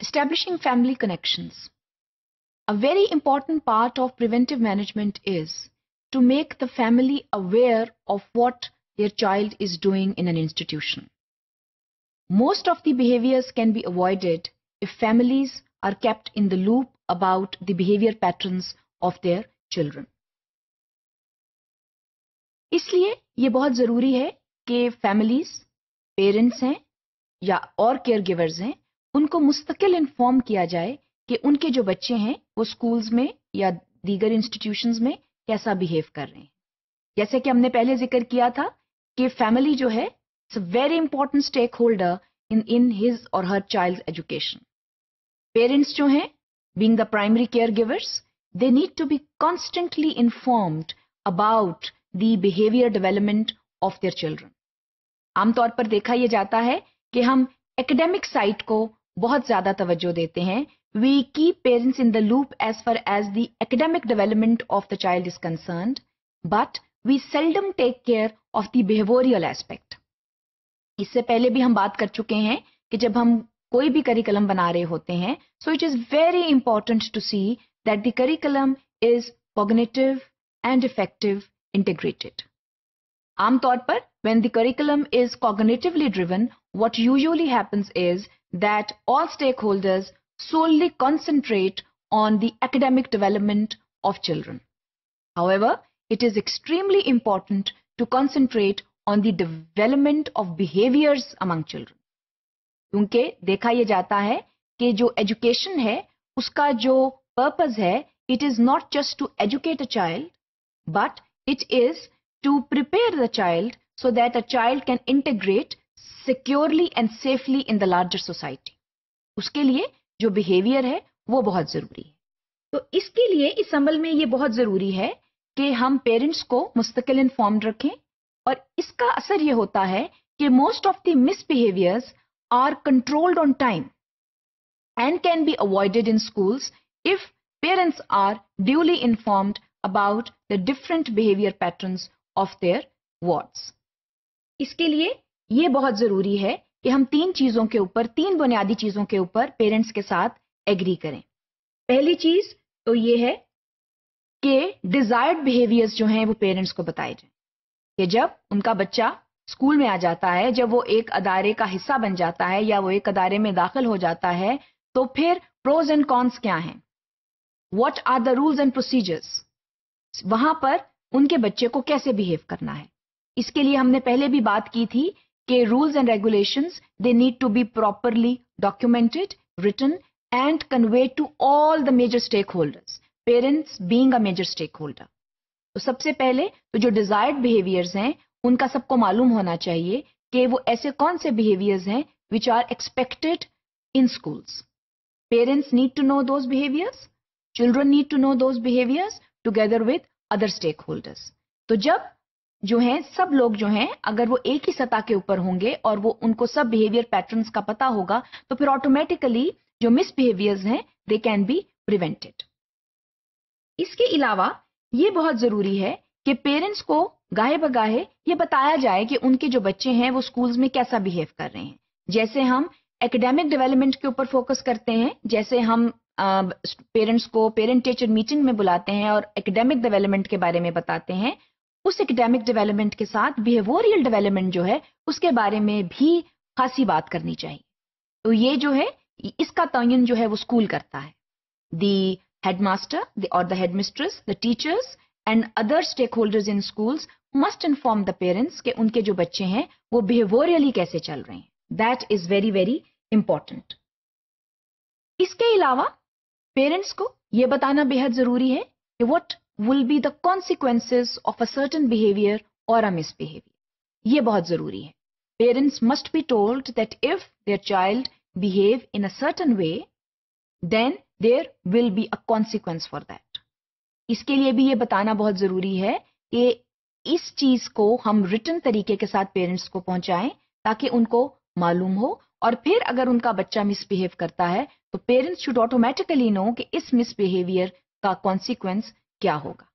Establishing family connections. A very important part of preventive management is to make the family aware of what their child is doing in an institution. Most of the behaviors can be avoided if families are kept in the loop about the behavior patterns of their children. इसलिए ये बहुत ज़रूरी है कि families, parents हैं या और caregivers हैं उनको मुस्तकिल इन्फॉर्म किया जाए कि उनके जो बच्चे हैं वो स्कूल्स में या दीगर इंस्टीट्यूशंस में कैसा बिहेव कर रहे हैं जैसे कि हमने पहले जिक्र किया था कि फैमिली जो है it's a very important stake holder in in his और हर चाइल्ड एजुकेशन पेरेंट्स जो हैं being the primary care givers they need to be constantly informed about the behaviour development of their children आमतौर पर देखा यह जाता है कि हम एकेडमिक साइट को बहुत ज्यादा तवज्जो देते हैं we keep parents in the loop as far as the academic development of the child is concern but we seldom take care of the behavioural aspect इससे पहले भी हम बात कर चुके हैं कि जब हम कोई भी करिकुलम बना रहे होते हैं so it is very important to see that the curriculum is cognitive and affective integrated आमतौर पर when the curriculum is cognitively driven what usually happens is that all stakeholders solely concentrate on the academic development of children. However, it is extremely important to concentrate on the development of behaviors among children. Because, देखा ये जाता है कि जो education है उसका जो purpose है it is not just to educate a child but so that a child can integrate securely and safely in the larger society उसके लिए जो बिहेवियर है वो बहुत ज़रूरी है तो इसके लिए इस अमल में ये बहुत ज़रूरी है कि हम पेरेंट्स को मुस्तकिल इन्फॉर्म रखें और इसका असर ये होता है कि most of the misbehaviours are controlled on time and can be avoided in schools if parents are duly informed about the different behaviour pattern of their wards इसके लिए ये बहुत जरूरी है कि हम तीन चीजों के ऊपर तीन बुनियादी चीजों के ऊपर पेरेंट्स के साथ एग्री करें पहली चीज तो ये है कि डिजायर्ड बिहेवियर्स जो हैं वो पेरेंट्स को बताए जाए कि जब उनका बच्चा स्कूल में आ जाता है जब वो एक अदारे का हिस्सा बन जाता है या वो एक अदारे में दाखिल हो जाता है तो फिर प्रोज एंड कॉन्स क्या हैं what are the rules and procedures वहां पर उनके बच्चे को कैसे बिहेव करना है इसके लिए हमने पहले भी बात की थी के rules and regulation they need to be properly documented written and convey to all the major stake holders parents being a major stake holder तो सबसे पहले तो जो डिजायर्ड बिहेवियर्स हैं उनका सबको मालूम होना चाहिए कि वो ऐसे कौन से बिहेवियर्स हैं which are expected in schools parents need to know those behaviours children need to know those behaviours together with other stake holders तो जब जो है सब लोग जो हैं अगर वो एक ही सतह के ऊपर होंगे और वो उनको सब बिहेवियर पैटर्न्स का पता होगा तो फिर ऑटोमेटिकली जो मिसबिहेवियर्स हैं दे कैन बी प्रिवेंटेड इसके अलावा ये बहुत जरूरी है कि पेरेंट्स को गाहे बगाहे ये बताया जाए कि उनके जो बच्चे हैं वो स्कूल्स में कैसा बिहेव कर रहे हैं जैसे हम एकेडमिक डेवलपमेंट के ऊपर फोकस करते हैं जैसे हम पेरेंट्स को पेरेंट टीचर मीटिंग में बुलाते हैं और एकेडमिक डेवलपमेंट के बारे में बताते हैं उस एकेडेमिक डेवलपमेंट के साथ बिहेवियरल डेवलपमेंट जो है उसके बारे में भी खासी बात करनी चाहिए तो ये जो है इसका तयन जो है वो स्कूल करता है दी हेडमास्टर और the headmistress the teachers and other stake holders in schools must inform the parents के उनके जो बच्चे हैं वो बिहेवियरली कैसे चल रहे हैं that is very very important इसके अलावा पेरेंट्स को यह बताना बेहद जरूरी है कि what will be the consequences of a certain behavior or a misbehavior. ये बहुत जरूरी है Parents must be told that if their child behave in a certain way, then there will be a consequence for that. इसके लिए भी ये बताना बहुत जरूरी है कि इस चीज को हम रिटर्न तरीके के साथ पेरेंट्स को पहुंचाएं ताकि उनको मालूम हो और फिर अगर उनका बच्चा मिसबिहेव करता है तो पेरेंट्स शुड ऑटोमेटिकली नो कि इस मिसबिहेवियर का कॉन्सिक्वेंस क्या होगा